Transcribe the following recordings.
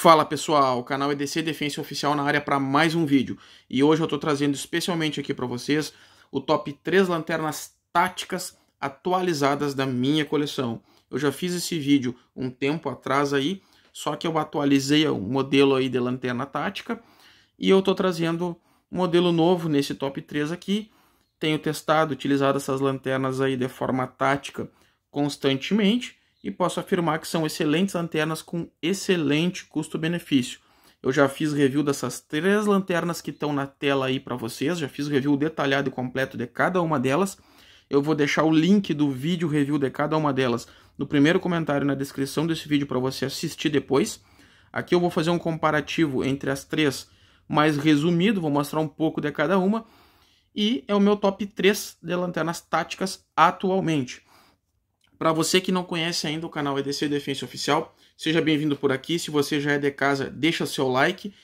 Fala pessoal, o canal EDC Defensa Oficial na área para mais um vídeo. E hoje eu estou trazendo especialmente aqui para vocês o top 3 lanternas táticas atualizadas da minha coleção. Eu já fiz esse vídeo um tempo atrás aí, só que eu atualizei o modelo aí de lanterna tática e eu estou trazendo um modelo novo nesse top 3 aqui. Tenho testado, utilizado essas lanternas aí de forma tática constantemente e posso afirmar que são excelentes lanternas com excelente custo-benefício. Eu já fiz review dessas três lanternas que estão na tela aí para vocês, já fiz review detalhado e completo de cada uma delas. Eu vou deixar o link do vídeo review de cada uma delas no primeiro comentário na descrição desse vídeo para você assistir depois. Aqui eu vou fazer um comparativo entre as três mais resumido, vou mostrar um pouco de cada uma. E é o meu top 3 de lanternas táticas atualmente. Para você que não conhece ainda o canal EDC Defensa Oficial, seja bem-vindo por aqui. Se você já é de casa, deixa seu like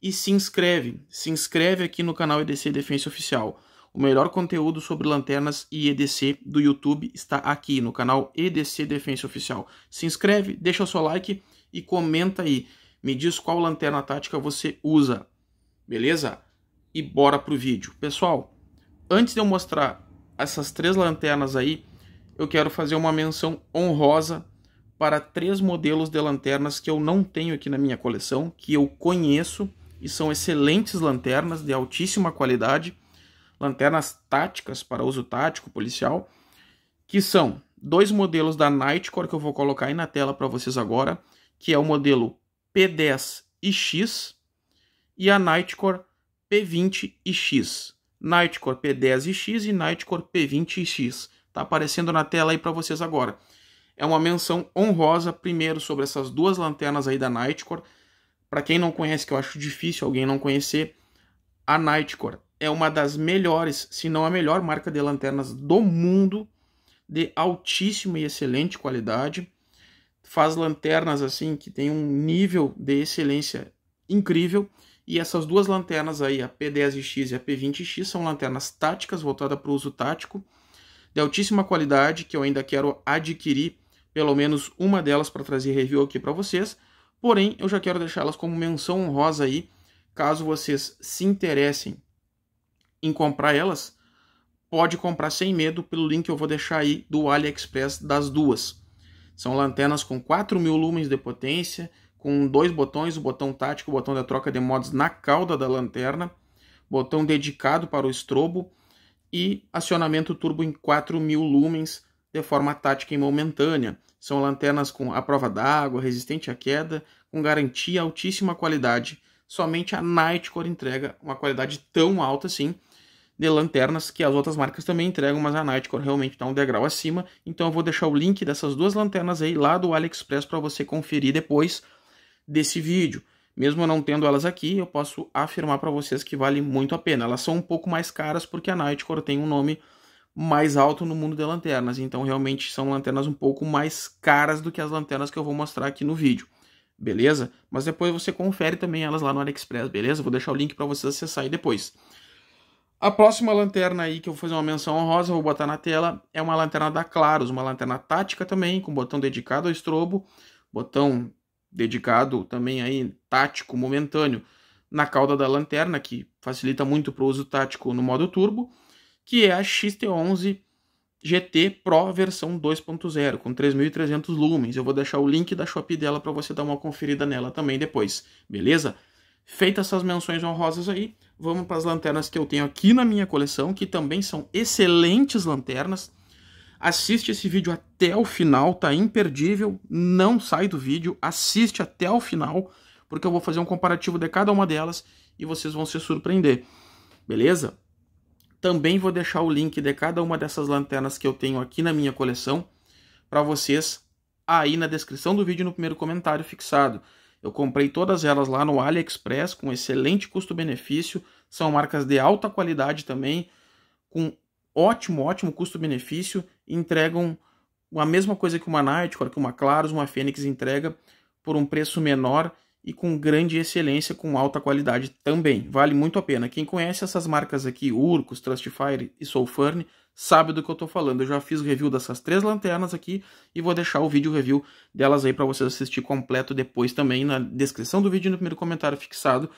e se inscreve. Se inscreve aqui no canal EDC Defensa Oficial. O melhor conteúdo sobre lanternas e EDC do YouTube está aqui no canal EDC Defensa Oficial. Se inscreve, deixa seu like e comenta aí. Me diz qual lanterna tática você usa. Beleza? E bora pro vídeo. Pessoal, antes de eu mostrar essas três lanternas aí, eu quero fazer uma menção honrosa para três modelos de lanternas que eu não tenho aqui na minha coleção, que eu conheço e são excelentes lanternas de altíssima qualidade, lanternas táticas para uso tático policial, que são dois modelos da Nightcore que eu vou colocar aí na tela para vocês agora, que é o modelo P10 e X e a Nightcore P20 e X. Nightcore P10 e X e Nightcore P20 e X. Está aparecendo na tela aí para vocês agora. É uma menção honrosa, primeiro, sobre essas duas lanternas aí da Nightcore. Para quem não conhece, que eu acho difícil alguém não conhecer, a Nightcore é uma das melhores, se não a melhor marca de lanternas do mundo, de altíssima e excelente qualidade. Faz lanternas assim que tem um nível de excelência incrível. E essas duas lanternas aí, a P10X e a P20X, são lanternas táticas voltadas para o uso tático de altíssima qualidade que eu ainda quero adquirir pelo menos uma delas para trazer review aqui para vocês. Porém, eu já quero deixá-las como menção honrosa aí, caso vocês se interessem em comprar elas, pode comprar sem medo pelo link que eu vou deixar aí do AliExpress das duas. São lanternas com mil lumens de potência, com dois botões, o botão tático, o botão da troca de modos na cauda da lanterna, botão dedicado para o estrobo, e acionamento turbo em 4.000 lumens de forma tática e momentânea. São lanternas com a prova d'água, resistente à queda, com garantia altíssima qualidade. Somente a Nightcore entrega uma qualidade tão alta assim de lanternas que as outras marcas também entregam, mas a Nightcore realmente está um degrau acima. Então eu vou deixar o link dessas duas lanternas aí lá do AliExpress para você conferir depois desse vídeo. Mesmo não tendo elas aqui, eu posso afirmar para vocês que vale muito a pena. Elas são um pouco mais caras porque a Nightcore tem um nome mais alto no mundo de lanternas, então realmente são lanternas um pouco mais caras do que as lanternas que eu vou mostrar aqui no vídeo. Beleza? Mas depois você confere também elas lá no AliExpress, beleza? Vou deixar o link para vocês acessarem depois. A próxima lanterna aí que eu vou fazer uma menção honrosa, vou botar na tela, é uma lanterna da Claros, uma lanterna tática também, com botão dedicado ao estrobo, botão dedicado também aí tático momentâneo na cauda da lanterna, que facilita muito para o uso tático no modo turbo, que é a XT11 GT Pro versão 2.0 com 3.300 lumens. Eu vou deixar o link da Shopee dela para você dar uma conferida nela também depois, beleza? Feitas essas menções honrosas aí, vamos para as lanternas que eu tenho aqui na minha coleção, que também são excelentes lanternas Assiste esse vídeo até o final, tá imperdível. Não sai do vídeo, assiste até o final, porque eu vou fazer um comparativo de cada uma delas e vocês vão se surpreender. Beleza? Também vou deixar o link de cada uma dessas lanternas que eu tenho aqui na minha coleção para vocês aí na descrição do vídeo no primeiro comentário fixado. Eu comprei todas elas lá no AliExpress com excelente custo-benefício, são marcas de alta qualidade também, com ótimo, ótimo custo-benefício entregam a mesma coisa que uma Nightcore, que uma Claros, uma Fênix entrega por um preço menor e com grande excelência, com alta qualidade também. Vale muito a pena. Quem conhece essas marcas aqui, Urcos, Trustfire e Soulfurn, sabe do que eu estou falando. Eu já fiz o review dessas três lanternas aqui e vou deixar o vídeo review delas aí para vocês assistir completo depois também na descrição do vídeo e no primeiro comentário fixado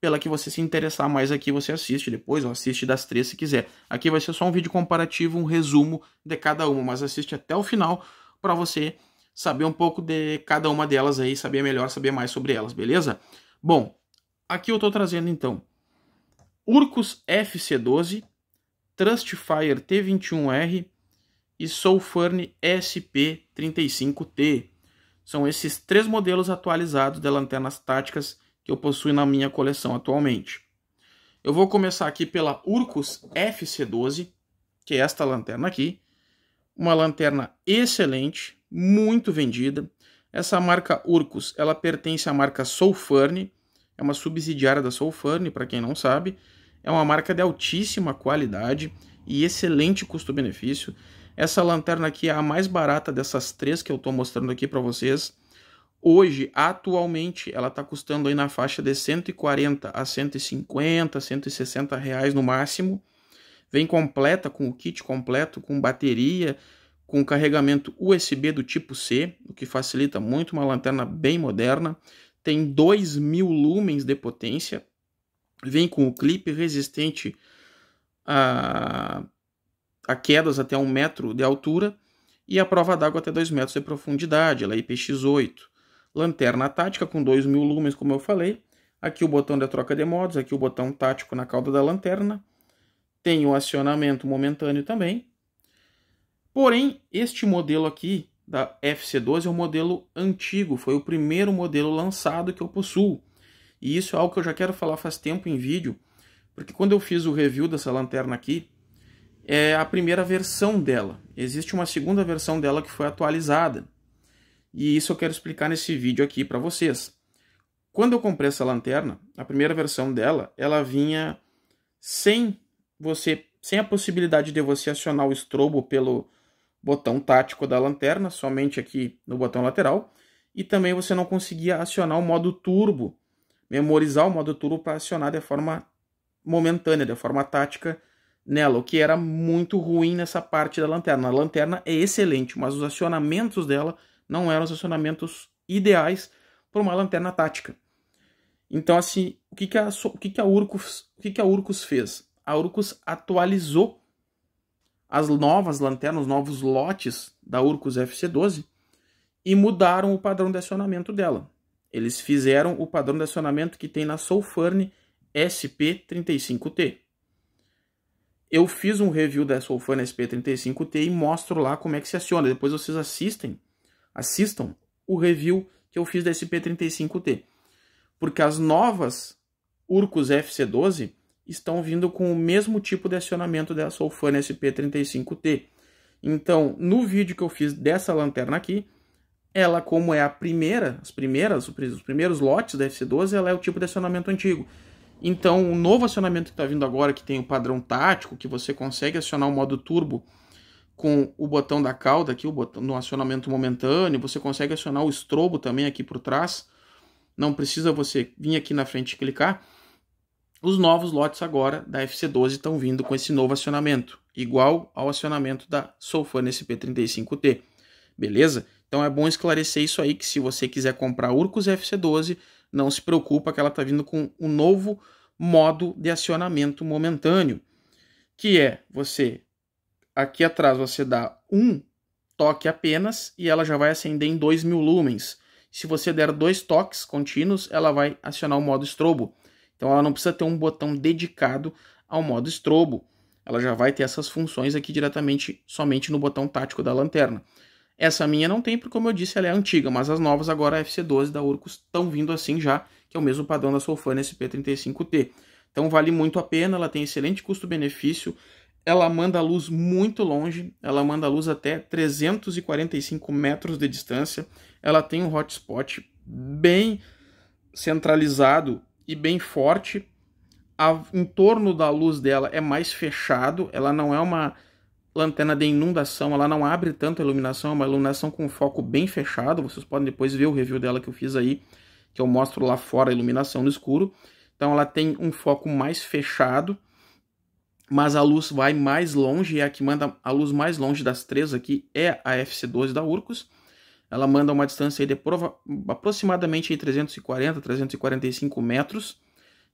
pela que você se interessar mais aqui, você assiste depois, ou assiste das três se quiser. Aqui vai ser só um vídeo comparativo, um resumo de cada uma, mas assiste até o final para você saber um pouco de cada uma delas aí, saber melhor, saber mais sobre elas, beleza? Bom, aqui eu estou trazendo então Urcus FC12, Trustfire T21R e Soulfurn SP35T. São esses três modelos atualizados de lanternas táticas que eu possuo na minha coleção atualmente. Eu vou começar aqui pela Urcus FC12, que é esta lanterna aqui. Uma lanterna excelente, muito vendida. Essa marca Urcus, ela pertence à marca Soulfurne, é uma subsidiária da Soulfurne, para quem não sabe. É uma marca de altíssima qualidade e excelente custo-benefício. Essa lanterna aqui é a mais barata dessas três que eu estou mostrando aqui para vocês. Hoje, atualmente, ela está custando aí na faixa de 140 a 150, 160 reais no máximo. Vem completa com o kit completo, com bateria, com carregamento USB do tipo C, o que facilita muito, uma lanterna bem moderna. Tem 2.000 lumens de potência. Vem com o clipe resistente a, a quedas até um metro de altura e a prova d'água até 2 metros de profundidade. Ela é IPX8 lanterna tática com 2.000 mil lumens, como eu falei. Aqui o botão da troca de modos, aqui o botão tático na cauda da lanterna. Tem o acionamento momentâneo também. Porém, este modelo aqui da FC12 é um modelo antigo, foi o primeiro modelo lançado que eu possuo. E isso é algo que eu já quero falar faz tempo em vídeo, porque quando eu fiz o review dessa lanterna aqui, é a primeira versão dela. Existe uma segunda versão dela que foi atualizada. E isso eu quero explicar nesse vídeo aqui para vocês. Quando eu comprei essa lanterna, a primeira versão dela, ela vinha sem você, sem a possibilidade de você acionar o estrobo pelo botão tático da lanterna, somente aqui no botão lateral, e também você não conseguia acionar o modo turbo, memorizar o modo turbo para acionar de forma momentânea, de forma tática nela, o que era muito ruim nessa parte da lanterna. A lanterna é excelente, mas os acionamentos dela não eram os acionamentos ideais para uma lanterna tática. Então, assim, o que, que, a, o que, que, a, Urcus, o que, que a Urcus fez? A Urcus atualizou as novas lanternas, os novos lotes da Urcus FC12 e mudaram o padrão de acionamento dela. Eles fizeram o padrão de acionamento que tem na Soulfurn SP35T. Eu fiz um review da Soulfurn SP35T e mostro lá como é que se aciona. Depois vocês assistem assistam o review que eu fiz da SP35T. Porque as novas Urcos FC12 estão vindo com o mesmo tipo de acionamento da Solfan SP35T. Então, no vídeo que eu fiz dessa lanterna aqui, ela como é a primeira, as primeiras, os primeiros lotes da FC12, ela é o tipo de acionamento antigo. Então, o novo acionamento que está vindo agora, que tem o padrão tático, que você consegue acionar o modo turbo com o botão da cauda aqui, o botão, no acionamento momentâneo, você consegue acionar o estrobo também aqui por trás. Não precisa você vir aqui na frente e clicar. Os novos lotes agora da FC12 estão vindo com esse novo acionamento, igual ao acionamento da Soulfan SP35T. Beleza? Então é bom esclarecer isso aí, que se você quiser comprar Urcos FC12, não se preocupa que ela está vindo com um novo modo de acionamento momentâneo, que é você Aqui atrás você dá um toque apenas e ela já vai acender em 2000 lumens. Se você der dois toques contínuos, ela vai acionar o modo estrobo. Então ela não precisa ter um botão dedicado ao modo estrobo. Ela já vai ter essas funções aqui diretamente somente no botão tático da lanterna. Essa minha não tem, porque como eu disse, ela é antiga, mas as novas agora FC12 da Urcos estão vindo assim já, que é o mesmo padrão da Solfane SP35T. Então vale muito a pena, ela tem excelente custo-benefício, ela manda a luz muito longe, ela manda a luz até 345 metros de distância, ela tem um hotspot bem centralizado e bem forte. A, em torno da luz dela é mais fechado, ela não é uma lanterna de inundação, ela não abre tanto a iluminação, é uma iluminação com foco bem fechado. Vocês podem depois ver o review dela que eu fiz aí, que eu mostro lá fora a iluminação no escuro. Então ela tem um foco mais fechado mas a luz vai mais longe e é a que manda a luz mais longe das três aqui é a FC12 da Urcos. Ela manda uma distância de prova, aproximadamente 340, 345 metros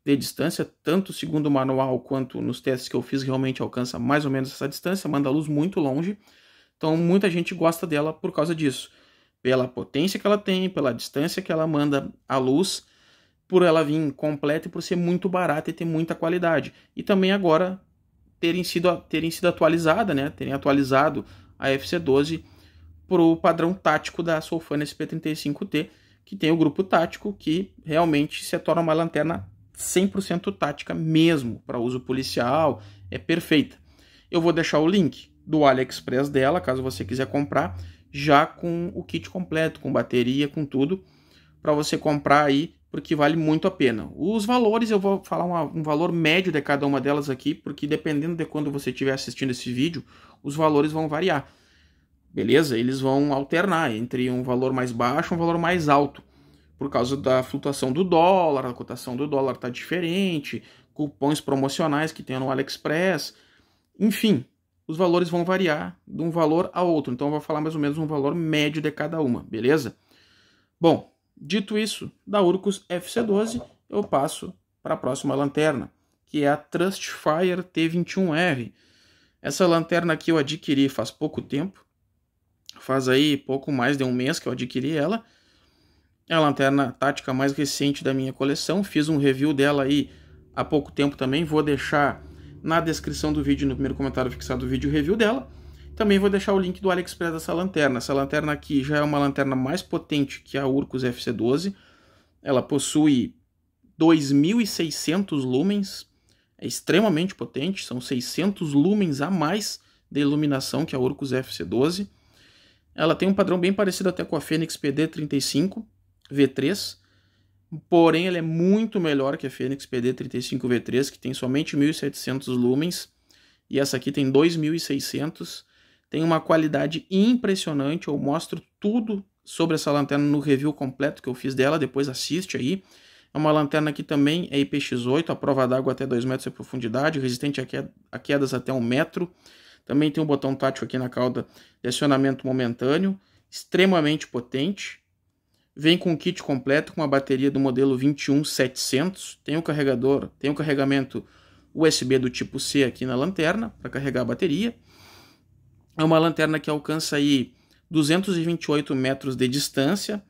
de distância, tanto segundo o manual quanto nos testes que eu fiz realmente alcança mais ou menos essa distância, manda a luz muito longe. Então muita gente gosta dela por causa disso, pela potência que ela tem, pela distância que ela manda a luz, por ela vir completa e por ser muito barata e ter muita qualidade. E também agora terem sido, terem sido atualizada, né? Terem atualizado a FC12 para o padrão tático da Solfana SP35T, que tem o grupo tático, que realmente se torna uma lanterna 100% tática mesmo, para uso policial, é perfeita. Eu vou deixar o link do AliExpress dela, caso você quiser comprar, já com o kit completo, com bateria, com tudo, para você comprar aí porque vale muito a pena. Os valores, eu vou falar uma, um valor médio de cada uma delas aqui, porque dependendo de quando você estiver assistindo esse vídeo, os valores vão variar. Beleza? Eles vão alternar entre um valor mais baixo e um valor mais alto, por causa da flutuação do dólar, a cotação do dólar está diferente, cupons promocionais que tem no AliExpress, enfim, os valores vão variar de um valor a outro. Então, eu vou falar mais ou menos um valor médio de cada uma, beleza? Bom, Dito isso, da Urcus FC12, eu passo para a próxima lanterna, que é a Trustfire T21R. Essa lanterna aqui eu adquiri faz pouco tempo, faz aí pouco mais de um mês que eu adquiri ela. É a lanterna tática mais recente da minha coleção, fiz um review dela aí há pouco tempo também, vou deixar na descrição do vídeo, no primeiro comentário fixado o vídeo review dela. Também vou deixar o link do AliExpress dessa lanterna. Essa lanterna aqui já é uma lanterna mais potente que a Urcos FC12. Ela possui 2.600 lumens, é extremamente potente, são 600 lumens a mais de iluminação que a Urcos FC12. Ela tem um padrão bem parecido até com a Fênix PD35 V3, porém ela é muito melhor que a Fênix PD35 V3, que tem somente 1.700 lumens, e essa aqui tem 2.600 tem uma qualidade impressionante. Eu mostro tudo sobre essa lanterna no review completo que eu fiz dela, depois assiste aí. É uma lanterna que também é IPX8, a prova d'água até 2 metros de profundidade, resistente a quedas até 1 metro. Também tem um botão tátil aqui na cauda de acionamento momentâneo, extremamente potente. Vem com kit completo com a bateria do modelo 21700, tem o carregador, tem o carregamento USB do tipo C aqui na lanterna para carregar a bateria é uma lanterna que alcança aí 228 metros de distância,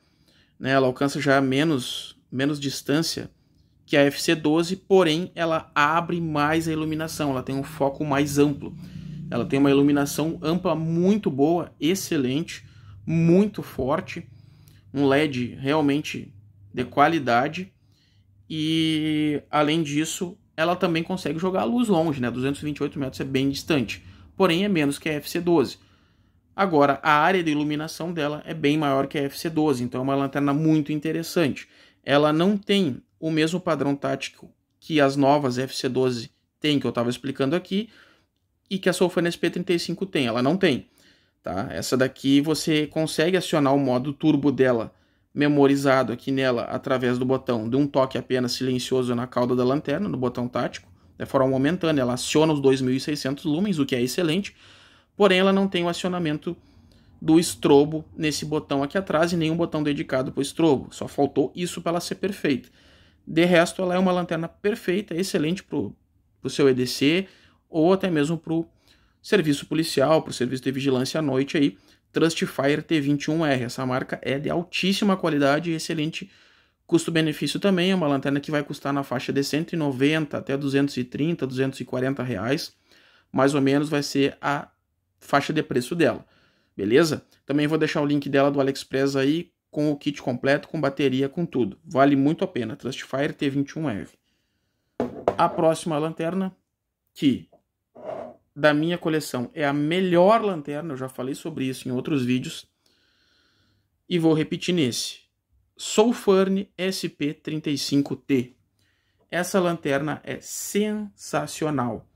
né? ela alcança já menos, menos distância que a FC12, porém ela abre mais a iluminação, ela tem um foco mais amplo. Ela tem uma iluminação ampla muito boa, excelente, muito forte, um LED realmente de qualidade e além disso ela também consegue jogar a luz longe, né? 228 metros é bem distante porém é menos que a FC12. Agora, a área de iluminação dela é bem maior que a FC12, então é uma lanterna muito interessante. Ela não tem o mesmo padrão tático que as novas FC12 têm, que eu estava explicando aqui, e que a Solfanes sp 35 tem. Ela não tem. Tá? Essa daqui você consegue acionar o modo turbo dela memorizado aqui nela através do botão de um toque apenas silencioso na cauda da lanterna, no botão tático é forma momentânea, ela aciona os 2.600 lumens, o que é excelente, porém ela não tem o acionamento do estrobo nesse botão aqui atrás e nenhum botão dedicado para o estrobo, só faltou isso para ela ser perfeita. De resto, ela é uma lanterna perfeita, é excelente para o seu EDC ou até mesmo para o serviço policial, para o serviço de vigilância à noite aí, Trustfire T21R. Essa marca é de altíssima qualidade e excelente qualidade Custo-benefício também é uma lanterna que vai custar na faixa de 190 até 230, 240 reais, mais ou menos vai ser a faixa de preço dela, beleza? Também vou deixar o link dela do AliExpress aí com o kit completo, com bateria, com tudo. Vale muito a pena, Trustfire T21R. A próxima lanterna, que da minha coleção é a melhor lanterna, eu já falei sobre isso em outros vídeos, e vou repetir nesse. Soulfurn SP35T. Essa lanterna é sensacional.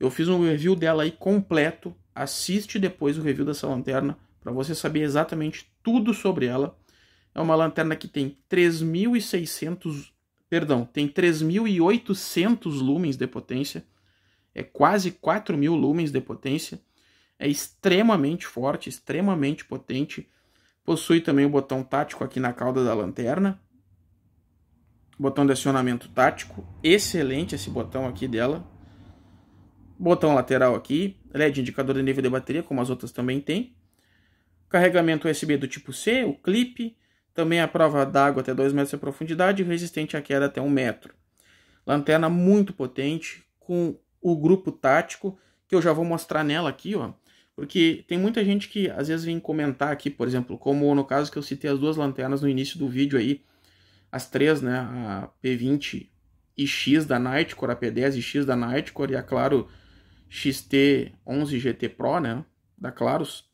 Eu fiz um review dela aí completo. Assiste depois o review dessa lanterna para você saber exatamente tudo sobre ela. É uma lanterna que tem 3.600, perdão, tem 3.800 lumens de potência. É quase 4.000 lumens de potência. É extremamente forte, extremamente potente Possui também o botão tático aqui na cauda da lanterna. Botão de acionamento tático, excelente esse botão aqui dela. Botão lateral aqui, LED indicador de nível de bateria, como as outras também tem. Carregamento USB do tipo C, o clipe, também a prova d'água até 2 metros de profundidade e resistente à queda até 1 metro. Lanterna muito potente, com o grupo tático, que eu já vou mostrar nela aqui, ó. Porque tem muita gente que às vezes vem comentar aqui, por exemplo, como no caso que eu citei as duas lanternas no início do vídeo aí, as três, né, a P20 e X da Nightcore, a P10 e X da Nightcore e a é Claro XT11 GT Pro, né, da Claros,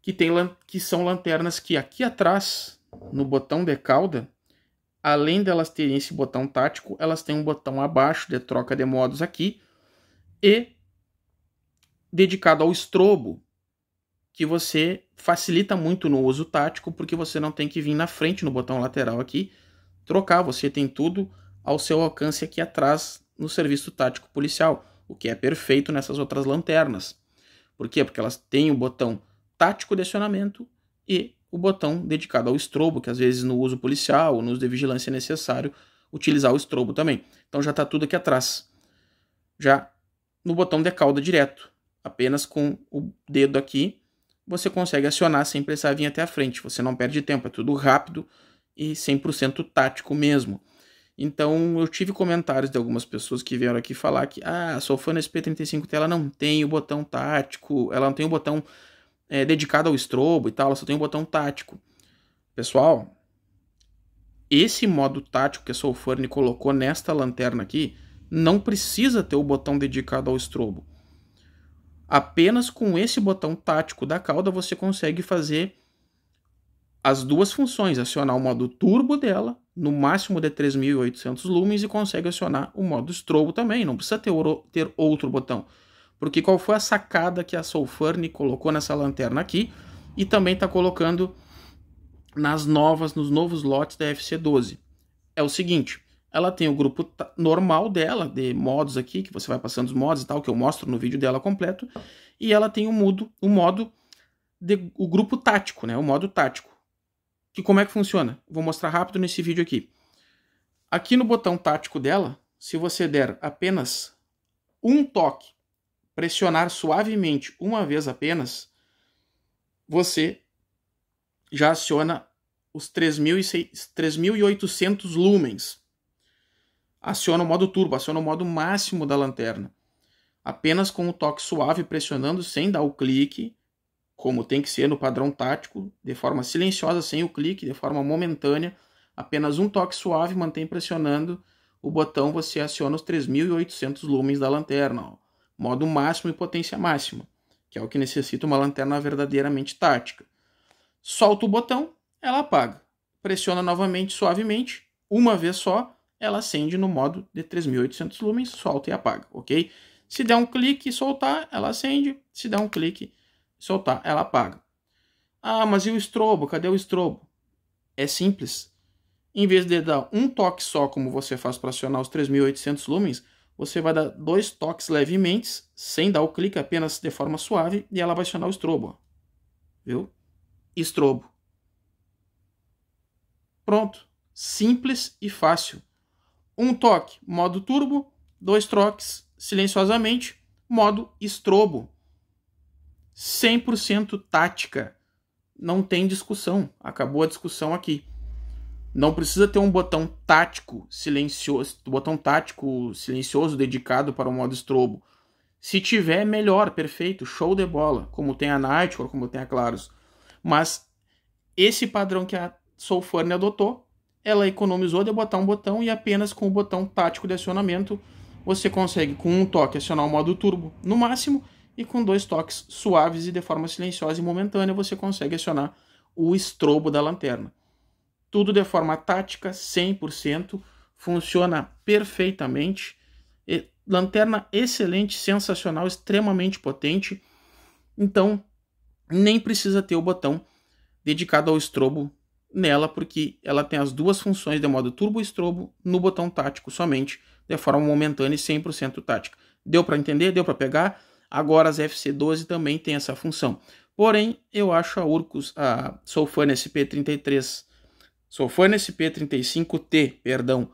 que, tem, que são lanternas que aqui atrás, no botão de cauda, além delas terem esse botão tático, elas têm um botão abaixo de troca de modos aqui e dedicado ao estrobo, que você facilita muito no uso tático, porque você não tem que vir na frente no botão lateral aqui, trocar, você tem tudo ao seu alcance aqui atrás no serviço tático policial, o que é perfeito nessas outras lanternas. Por quê? Porque elas têm o botão tático de acionamento e o botão dedicado ao estrobo, que às vezes no uso policial ou no uso de vigilância é necessário utilizar o estrobo também. Então já está tudo aqui atrás. Já no botão de cauda direto apenas com o dedo aqui, você consegue acionar sem precisar vir até a frente. Você não perde tempo, é tudo rápido e 100% tático mesmo. Então, eu tive comentários de algumas pessoas que vieram aqui falar que, ah, sou fã da sp 35 tela ela não tem o botão tático, ela não tem o botão é, dedicado ao estrobo e tal, ela só tem o botão tático. Pessoal, esse modo tático que a Soulfurne colocou nesta lanterna aqui não precisa ter o botão dedicado ao estrobo. Apenas com esse botão tático da cauda você consegue fazer as duas funções, acionar o modo turbo dela, no máximo de 3.800 lumens, e consegue acionar o modo strobo também, não precisa ter, ouro, ter outro botão. Porque qual foi a sacada que a Solfurne colocou nessa lanterna aqui, e também está colocando nas novas, nos novos lotes da FC12? É o seguinte, ela tem o grupo normal dela, de modos aqui, que você vai passando os modos e tal, que eu mostro no vídeo dela completo. E ela tem o, mudo, o modo, de, o grupo tático, né? O modo tático. Que como é que funciona? Vou mostrar rápido nesse vídeo aqui. Aqui no botão tático dela, se você der apenas um toque, pressionar suavemente uma vez apenas, você já aciona os 3.800 lumens aciona o modo turbo, aciona o modo máximo da lanterna. Apenas com o um toque suave, pressionando sem dar o clique, como tem que ser no padrão tático, de forma silenciosa, sem o clique, de forma momentânea, apenas um toque suave, mantém pressionando o botão, você aciona os 3.800 lumens da lanterna, ó. modo máximo e potência máxima, que é o que necessita uma lanterna verdadeiramente tática. Solta o botão, ela apaga. Pressiona novamente suavemente, uma vez só, ela acende no modo de 3800 lumens, solta e apaga, ok? Se der um clique e soltar, ela acende. Se der um clique e soltar, ela apaga. Ah, mas e o estrobo? Cadê o estrobo? É simples. Em vez de dar um toque só, como você faz para acionar os 3800 lumens, você vai dar dois toques levemente, sem dar o clique, apenas de forma suave, e ela vai acionar o estrobo. Viu? Estrobo. Pronto. Simples e fácil. Um toque, modo turbo, dois toques silenciosamente, modo estrobo. 100% tática. Não tem discussão. Acabou a discussão aqui. Não precisa ter um botão tático silencioso, botão tático silencioso dedicado para o modo estrobo. Se tiver, melhor, perfeito, show de bola, como tem a Nightcore, como tem a Claros. Mas esse padrão que a Soul adotou ela economizou de botar um botão e apenas com o botão tático de acionamento você consegue com um toque acionar o modo turbo no máximo e com dois toques suaves e de forma silenciosa e momentânea você consegue acionar o estrobo da lanterna. Tudo de forma tática, 100%, funciona perfeitamente. E, lanterna excelente, sensacional, extremamente potente. Então, nem precisa ter o botão dedicado ao estrobo nela porque ela tem as duas funções de modo turbo e strobo no botão tático somente, de forma momentânea e 100% tática. Deu para entender? Deu para pegar? Agora as FC12 também tem essa função. Porém, eu acho a Urcus, a Solfan SP33, Solfan SP35T, perdão,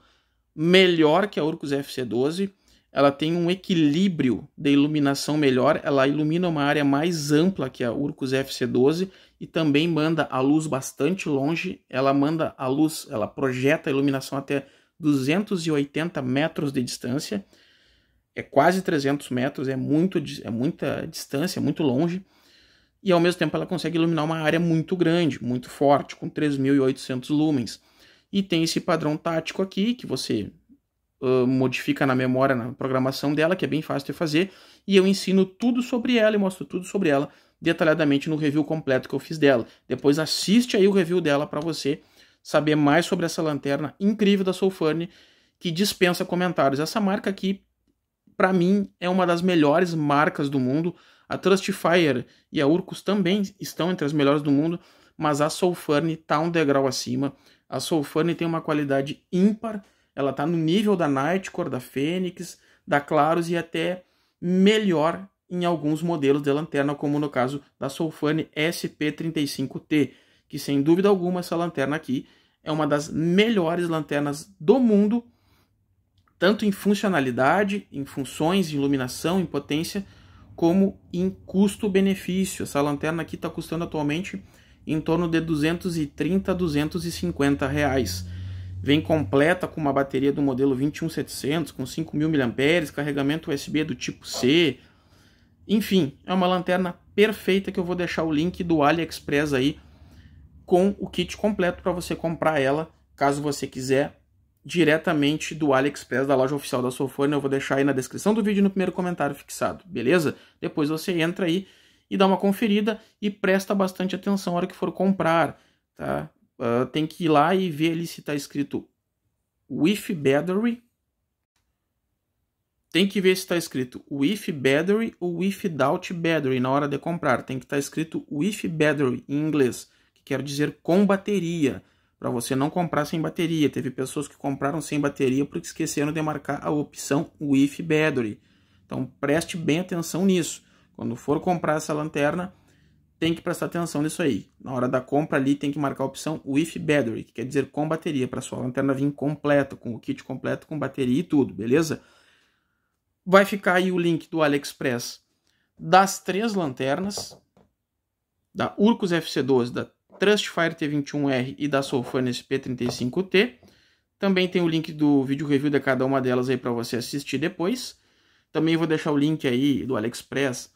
melhor que a Urcus FC12. Ela tem um equilíbrio de iluminação melhor, ela ilumina uma área mais ampla que a Urcus FC12 e também manda a luz bastante longe. Ela manda a luz, ela projeta a iluminação até 280 metros de distância. É quase 300 metros, é, muito, é muita distância, é muito longe. E ao mesmo tempo ela consegue iluminar uma área muito grande, muito forte, com 3.800 lumens. E tem esse padrão tático aqui, que você uh, modifica na memória, na programação dela, que é bem fácil de fazer. E eu ensino tudo sobre ela e mostro tudo sobre ela detalhadamente no review completo que eu fiz dela. Depois assiste aí o review dela para você saber mais sobre essa lanterna incrível da Soulfurne, que dispensa comentários. Essa marca aqui, para mim, é uma das melhores marcas do mundo. A Trustfire e a Urcus também estão entre as melhores do mundo, mas a Soulfurne está um degrau acima. A Soulfurne tem uma qualidade ímpar, ela está no nível da Nightcore, da Fênix, da Claros e até melhor em alguns modelos de lanterna, como no caso da Solfane SP35T, que sem dúvida alguma essa lanterna aqui é uma das melhores lanternas do mundo, tanto em funcionalidade, em funções, em iluminação, em potência, como em custo-benefício. Essa lanterna aqui está custando atualmente em torno de 230 a 250 reais. Vem completa com uma bateria do modelo 21700, com 5.000 mAh, carregamento USB do tipo C, enfim, é uma lanterna perfeita que eu vou deixar o link do AliExpress aí com o kit completo para você comprar ela, caso você quiser, diretamente do AliExpress, da loja oficial da Sofone, Eu vou deixar aí na descrição do vídeo no primeiro comentário fixado, beleza? Depois você entra aí e dá uma conferida e presta bastante atenção na hora que for comprar, tá? Uh, tem que ir lá e ver ali se está escrito With Battery tem que ver se está escrito with battery ou without battery na hora de comprar. Tem que estar tá escrito with battery em inglês, que quer dizer com bateria, para você não comprar sem bateria. Teve pessoas que compraram sem bateria porque esqueceram de marcar a opção with battery. Então preste bem atenção nisso. Quando for comprar essa lanterna, tem que prestar atenção nisso aí. Na hora da compra ali tem que marcar a opção with battery, que quer dizer com bateria, para sua lanterna vir completa, com o kit completo, com bateria e tudo, beleza? Vai ficar aí o link do AliExpress das três lanternas, da Urcus FC12, da Trustfire T21R e da Solfanes P35T. Também tem o link do vídeo review de cada uma delas aí para você assistir depois. Também vou deixar o link aí do AliExpress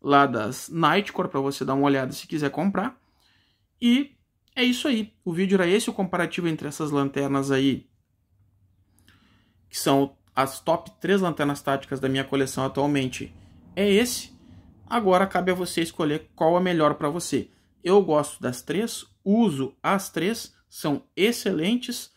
lá das Nightcore para você dar uma olhada se quiser comprar. E é isso aí. O vídeo era esse, o comparativo entre essas lanternas aí, que são as top 3 lanternas táticas da minha coleção atualmente é esse. Agora cabe a você escolher qual é melhor para você. Eu gosto das três, uso as três, são excelentes,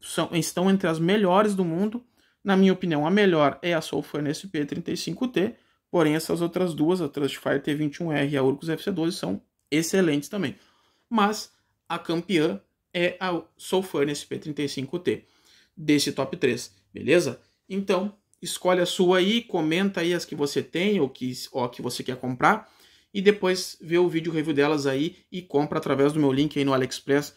são, estão entre as melhores do mundo. Na minha opinião, a melhor é a Soulfan SP35T, porém essas outras duas, a Trustfire T21R e a Urcus FC12, são excelentes também. Mas a campeã é a Soulfan SP35T, desse top 3, beleza? Então, escolhe a sua aí, comenta aí as que você tem ou que, ou que você quer comprar e depois vê o vídeo review delas aí e compra através do meu link aí no AliExpress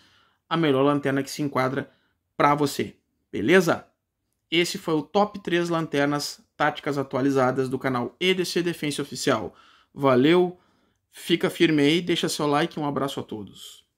a melhor lanterna que se enquadra para você, beleza? Esse foi o top 3 lanternas táticas atualizadas do canal EDC Defensa Oficial. Valeu, fica firme aí, deixa seu like, um abraço a todos.